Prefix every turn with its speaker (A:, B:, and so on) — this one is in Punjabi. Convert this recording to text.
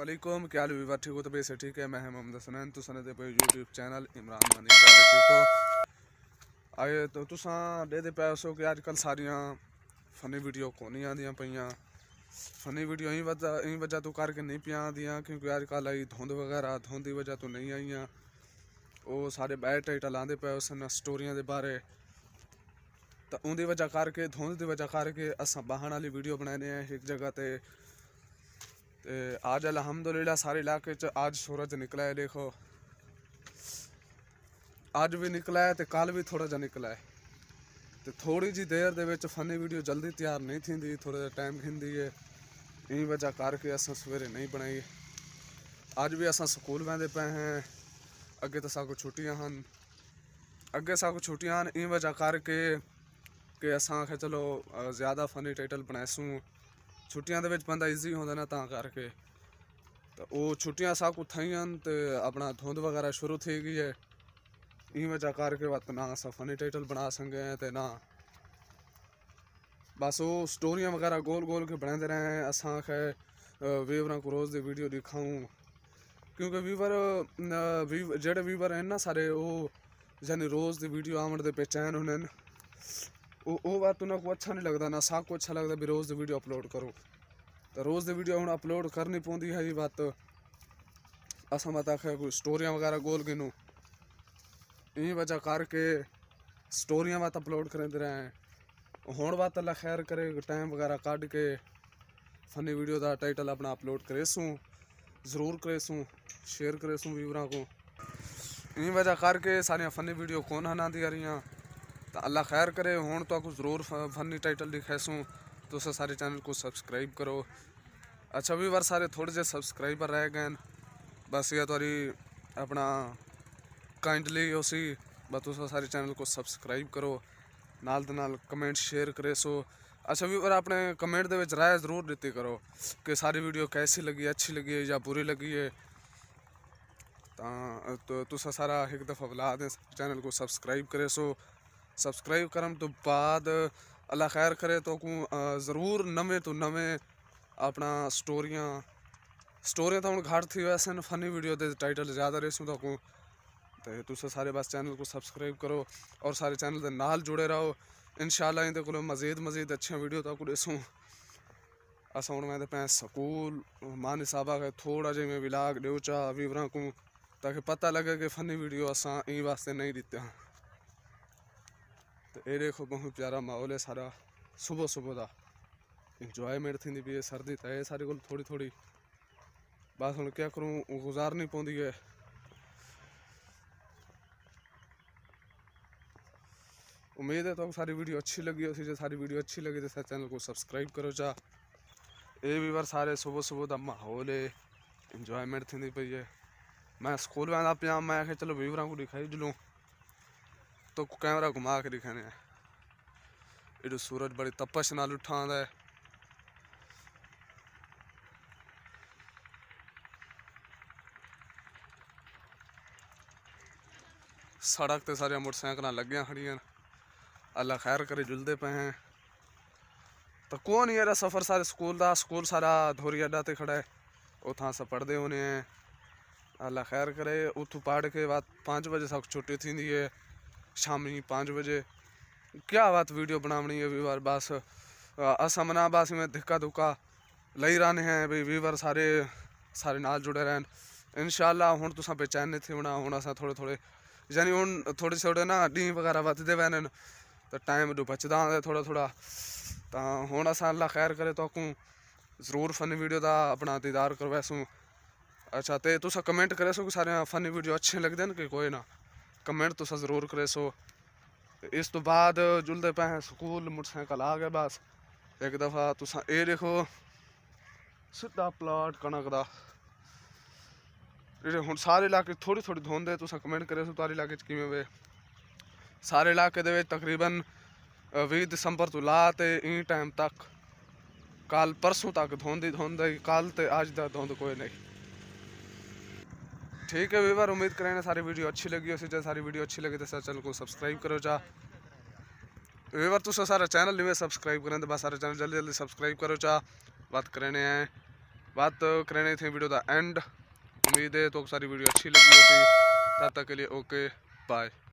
A: ਵਾਲੇਕੁਮ ਕੀ ਹਾਲ ਹੈ ਵੀਰ ਠੀਕ ਹੋ ਤਬੇ ਸੇ ਠੀਕ ਹੈ ਮੈਂ ਹਾਂ ਮੁਹੰਮਦ ਹਸਨ ਤੁਸਾਂ ਦੇ ਪਏ YouTube ਚੈਨਲ ਇਮਰਾਨ ਮਾਨੀ ਚਾਹ ਰਹੇ ਠੀਕ ਹੋ ਆਏ ਤੋ ਤੁਸੀਂ ਦੇ ਦੇ ਪੈਸੇ ਕਿ ਅੱਜ ਕੱਲ ਸਾਰੀਆਂ ਫਨੀ ਵੀਡੀਓ ਕੋ ਨਹੀਂ ਆਂਦੀਆਂ ਪਈਆਂ ਫਨੀ ਵੀਡੀਓ ਹੀ ਵਜਾ ਹੀ ਵਜਾ ਤੋਂ ਕਰਕੇ ਨਹੀਂ ਪਿਆ ਆਂਦੀਆਂ ਕਿਉਂਕਿ ਅੱਜ ਕੱਲ ਆਈ ਧੁੰਦ ਵਗੈਰਾ ਧੁੰਦ ਦੀ ਵਜਾ ਤੋਂ ਨਹੀਂ ਆਈਆਂ ਉਹ ਸਾਰੇ ਬੈਡ ਟਾਈਟਲ ਆਂਦੇ ਪਏ ਉਸ ਨਾਲ ਸਟੋਰੀਆਂ ਦੇ ਬਾਰੇ ਤਾਂ ਉਹਦੀ ਵਜਾ ਕਰਕੇ ਧੁੰਦ ਦੀ ਵਜਾ ਕਰਕੇ ਅਸਾਂ ਬਾਹਣ ਵਾਲੀ ਵੀਡੀਓ ਬਣਾਏ ਨੇ ਇੱਕ ਜਗ੍ਹਾ ਤੇ ਤੇ ਅੱਜ ਅਲਹਮਦੁਲਿਲਾ ਸਾਰੇ ਇਲਾਕੇ ਚ ਅੱਜ ਸੂਰਜ ਨਿਕਲਾ ਹੈ ਦੇਖੋ ਅੱਜ ਵੀ ਨਿਕਲਾ ਹੈ ਤੇ ਕੱਲ ਵੀ ਥੋੜਾ ਜਿਹਾ ਨਿਕਲਾ ਹੈ ਤੇ ਥੋੜੀ ਜੀ ਦੇਰ ਦੇ ਵਿੱਚ ਫਨੀ ਵੀਡੀਓ ਜਲਦੀ ਤਿਆਰ ਨਹੀਂ ਥਿੰਦੀ ਥੋੜਾ ਜਿਹਾ ਟਾਈਮ ਖਿੰਦੀ ਹੈ ਇਹ ਵਜ੍ਹਾ ਕਰਕੇ ਅਸਾਂ ਸਵੇਰੇ ਨਹੀਂ ਬਣਾਈ ਅੱਜ ਵੀ ਅਸਾਂ ਸਕੂਲ ਵੰਦੇ ਪਏ ਹਾਂ ਅੱਗੇ ਤਾਂ ਸਾਕੋ ਛੁੱਟੀਆਂ ਹਨ ਅੱਗੇ ਸਾਕੋ ਛੁੱਟੀਆਂ ਹਨ ਇਹ ਵਜ੍ਹਾ ਕਰਕੇ ਕਿ ਅਸਾਂ ਕਿ ਚਲੋ ਜ਼ਿਆਦਾ ਫਨੀ ਟਾਈਟਲ ਬਣਾਇਸੂ ਛੁੱਟੀਆਂ ਦੇ ਵਿੱਚ ਬੰਦਾ ਇਜ਼ੀ ਹੁੰਦਾ ਨਾ ਤਾਂ ਕਰਕੇ ਤਾਂ ਉਹ ਛੁੱਟੀਆਂ ਸਭ ਹੀ ਹਨ ਤੇ ਆਪਣਾ ਧੁੰਦ ਵਗੈਰਾ ਸ਼ੁਰੂ ਥੀ ਗਈ ਹੈ ਇਹ ਵਜ੍ਹਾ ਕਰਕੇ ਵਤ ਨਾ ਸਫਨੀ ਟਾਈਟਲ ਬਣਾ ਸੰਗੇ ਤੇ ਨਾ ਬਸ ਉਹ ਸਟੋਰੀਆਂ ਵਗੈਰਾ ਗੋਲ ਗੋਲ ਕੇ ਬਣਾਉਂਦੇ ਰਹੇ ਅਸਾਂ ਖੈ ਕੋ ਰੋਜ਼ ਦੀ ਵੀਡੀਓ ਦਿਖਾਉਂ ਕਿਉਂਕਿ ਵੀਵਰ ਜਿਹੜੇ ਵੀਵਰ ਹਨ ਨਾ ਸਾਰੇ ਉਹ ਜਾਨੀ ਰੋਜ਼ ਦੀ ਵੀਡੀਓ ਆਉਣ ਦੇ ਪਛਾਣ ਹੁੰਨ ਉਹ ਉਹ ਬਾਤ ਕੋ ਅੱਛਾ ਨਹੀਂ ਲੱਗਦਾ ਨਾ ਸਾਹ ਕੋ ਅੱਛਾ ਲੱਗਦਾ ਵੀ ਰੋਜ਼ ਦੀ ਵੀਡੀਓ ਅਪਲੋਡ ਕਰੋ ਤਾਂ ਰੋਜ਼ ਦੀ ਵੀਡੀਓ ਹੁਣ ਅਪਲੋਡ ਕਰਨੀ ਪਉਂਦੀ ਹੈ ਵੀ ਬਾਤ ਅਸਾਂ ਮਤਾ ਖੈ ਕੋਈ ਸਟੋਰੀਆਂ ਵਗੈਰਾ ਗੋਲ ਗਿਨੂ ਇਹ ਵਜ੍ਹਾ ਕਰਕੇ ਸਟੋਰੀਆਂ ਬਾਤ ਅਪਲੋਡ ਕਰਦੇ ਰਹੇ ਹੁਣ ਬਾਤ ਤਾਂ ਖੈਰ ਕਰੇ ਟਾਈਮ ਵਗੈਰਾ ਕੱਢ ਕੇ ਫਨੀ ਵੀਡੀਓ ਦਾ ਟਾਈਟਲ ਆਪਣਾ ਅਪਲੋਡ ਕਰੇ ਸੂ ਜ਼ਰੂਰ ਕਰੇ ਸੂ ਸ਼ੇਅਰ ਕਰੇ ਸੂ ਵੀਵਰਾਂ ਕੋ ਇਹ ਵਜ੍ਹਾ ਕਰਕੇ ਸਾਰੀਆਂ ਫਨੀ ਵੀਡੀਓ ਕੋਨ ਹਨਾਂ ਦੀ ਆ ਰਹੀਆਂ ਤਾਂ ਅੱਲਾ ਖੈਰ ਕਰੇ ਹੁਣ ਤੋਂ ਕੋ ਜ਼ਰੂਰ ਫਨੀ ਟਾਈਟਲ ਦਿਖਾਸੂ ਤੁਸੀਂ ਸਾਰੇ ਚੈਨਲ ਕੋ ਸਬਸਕ੍ਰਾਈਬ ਕਰੋ ਅੱਛਾ ਵੀ ਵਰ ਸਾਰੇ ਥੋੜੇ ਜਿਹਾ ਸਬਸਕ੍ਰਾਈਬਰ ਰਹਿ ਗਏ ਬਸ ਇਹ ਤੁਹਾਡੀ ਆਪਣਾ ਕਾਈਂਡਲੀ ਉਸੇ ਬਸ ਤੁਸੀਂ ਸਾਰੇ ਚੈਨਲ ਕੋ ਸਬਸਕ੍ਰਾਈਬ ਕਰੋ ਨਾਲ ਦੇ ਨਾਲ ਕਮੈਂਟ ਸ਼ੇਅਰ ਕਰੇ ਸੋ ਅੱਛਾ ਵੀ ਵਰ ਆਪਣੇ ਕਮੈਂਟ ਦੇ ਵਿੱਚ ਰਾਏ ਜ਼ਰੂਰ ਦਿੱਤੀ ਕਰੋ ਕਿ ਸਾਰੀ ਵੀਡੀਓ ਕੈਸੀ ਲੱਗੀ ਅੱਛੀ ਲੱਗੀ ਹੈ ਜਾਂ ਬੁਰੀ ਲੱਗੀ ਹੈ ਤਾਂ ਤੁਸੀਂ ਸਾਰਾ ਇੱਕ ਦਫਾ ਬੁਲਾ ਦੇ ਚੈਨਲ ਕੋ ਸਬਸਕ੍ਰਾਈਬ ਕਰੇ ਸੋ सब्सक्राइब करम तो बाद अल्लाह खैर करे तो ज़रूर नमें तो नमें अपना स्टोरियाँ स्टोरियाँ तो हम घट थी वैसे न फनी वीडियो के टाइटल ज़्यादा रेसू तो तो तुस सारे बस चैनल को सब्सक्राइब करो और सारे चैनल के नाल जुड़े रहो इन शाला इंदे को मजीद मजीद अच्छी वीडियो तक ॾिसूं असां हूँ मैं पैं स्कूल मान साहबा के थोड़ा जंहिं में विलाग ॾियो चाह वीवरा को ताकि पता लगे कि फ़नी वीडियो असा इन वास्ते नहीं दिता ये देखो बहुत प्यारा माहौल है सारा सुबह सुबह का इंजॉयमेंट थी पी है सर्दी तो है सारे को थोड़ी थोड़ी बस हम क्या करूँ गुजार नहीं पाती है उम्मीद है तो सारी वीडियो अच्छी लगी उसी जो सारी वीडियो अच्छी लगी तो सारे चैनल को सब्सक्राइब करो जा ये भी बार सारे सुबह सुबह का माहौल है इंजॉयमेंट थी पी है मैं स्कूल वह पाया मैं चलो वीवर को दिखाई जलूँ तो कैमरा घुमा के दिखाने इडो सूरज बड़ी तपश नाल उठा है सड़क तो सारिया मोटरसाइकिल लगिया खड़िया अल्लाह खैर करे जुलते पे हैं तो कौन ही यार सफ़र सारे स्कूल का स्कूल सारा धोरी अड्डा ते खड़ा है उतना अस पढ़ते होने हैं अल्लाह खैर करे उतू पढ़ के बाद पाँच बजे सब छुट्टी थी है 5 ਵਜੇ ਕੀ ਬਾਤ ਵੀਡੀਓ वीडियो बनावनी है ਬਸ ਅਸਮਨਾ ਬਸ ਮੈਂ ਧਿੱਕਾ ਧੁਕਾ ਲਈ ਰਹਨੇ ਹੈ ਵੀ ਵੀਵਰ ਸਾਰੇ ਸਾਰੇ ਨਾਲ ਜੁੜੇ ਰਹਿਣ ਇਨਸ਼ਾਅੱਲਾ ਹੁਣ ਤੁਸੀਂ ਪਛਾਣਨੇ ਨਹੀਂ ਹੋਣਾ ਹੁਣ ਅਸਾਂ ਥੋੜੇ ਥੋੜੇ ਯਾਨੀ ਹੁਣ ਥੋੜੇ ਛੋੜੇ ਨਾ ਡੀ ਵਗੈਰਾ ਵੱਧਦੇ ਵੈਨਨ ਤਾਂ ਟਾਈਮ ਨੂੰ ਬਚਦਾ ਥੋੜਾ ਥੋੜਾ ਤਾਂ ਹੁਣ ਅਸਾਂ ਅੱਲਾ ਖੈਰ ਕਰੇ ਤੋਕੂ ਜ਼ਰੂਰ ਫਨ ਵੀਡੀਓ ਦਾ ਆਪਣਾ ਦੀਦਾਰ ਕਰਵਾਸੂ ਅੱਛਾ ਤੇ ਤੁਸੀਂ ਕਮੈਂਟ ਕਰੇ ਸੋ ਕਿ ਸਾਰੇ ਫਨ ਵੀਡੀਓ ਅੱਛੇ ਲੱਗਦੇ ਨੇ ਕਿ ਕੋਈ ਨਾ ਕਮੈਂਟ ਤੁਸੀਂ ਜ਼ਰੂਰ ਕਰੇ ਸੋ ਇਸ ਤੋਂ ਬਾਅਦ ਜੁਲਦੇ ਪਏ ਸਕੂਲ ਮੋਟਰਸਾਈਕਲ ਆ ਗਿਆ ਬਸ ਇੱਕ ਦਫਾ ਤੁਸੀਂ ਇਹ ਦੇਖੋ ਸਿੱਧਾ ਪਲਾਟ ਕਣਕ ਦਾ ਜਿਹੜੇ ਹੁਣ ਸਾਰੇ ਇਲਾਕੇ ਥੋੜੀ ਥੋੜੀ ਧੁੰਦ ਹੈ ਤੁਸੀਂ ਕਮੈਂਟ ਕਰੇ ਸੋ ਤੁਹਾਡੇ ਇਲਾਕੇ ਚ ਕਿਵੇਂ ਵੇ ਸਾਰੇ ਇਲਾਕੇ ਦੇ ਵਿੱਚ ਤਕਰੀਬਨ 20 ਦਸੰਬਰ ਤੋਂ ਲਾ ਤੇ ਇਹ ਟਾਈਮ ਤੱਕ ਕੱਲ ਪਰਸੋਂ ਤੱਕ ਧੁੰਦ ਹੀ ਧੁੰਦ ਹੈ ਕੱਲ ਤੇ ਅੱਜ ਦਾ ਧੁੰਦ ਕੋਈ ਨਹੀਂ ठीक है वीवर उम्मीद करें ना सारी वीडियो अच्छी लगी उसी जैसे सारी वीडियो अच्छी लगी तो सारे चैनल को सब्सक्राइब करो जा वीवर तुम सारा चैनल में सब्सक्राइब करें तो बस सारा चैनल जल्दी जल्दी सब्सक्राइब करो जा बात करने हैं बात तो करने थी वीडियो का एंड उम्मीद है तो सारी वीडियो अच्छी लगी होगी तब तक के लिए ओके बाय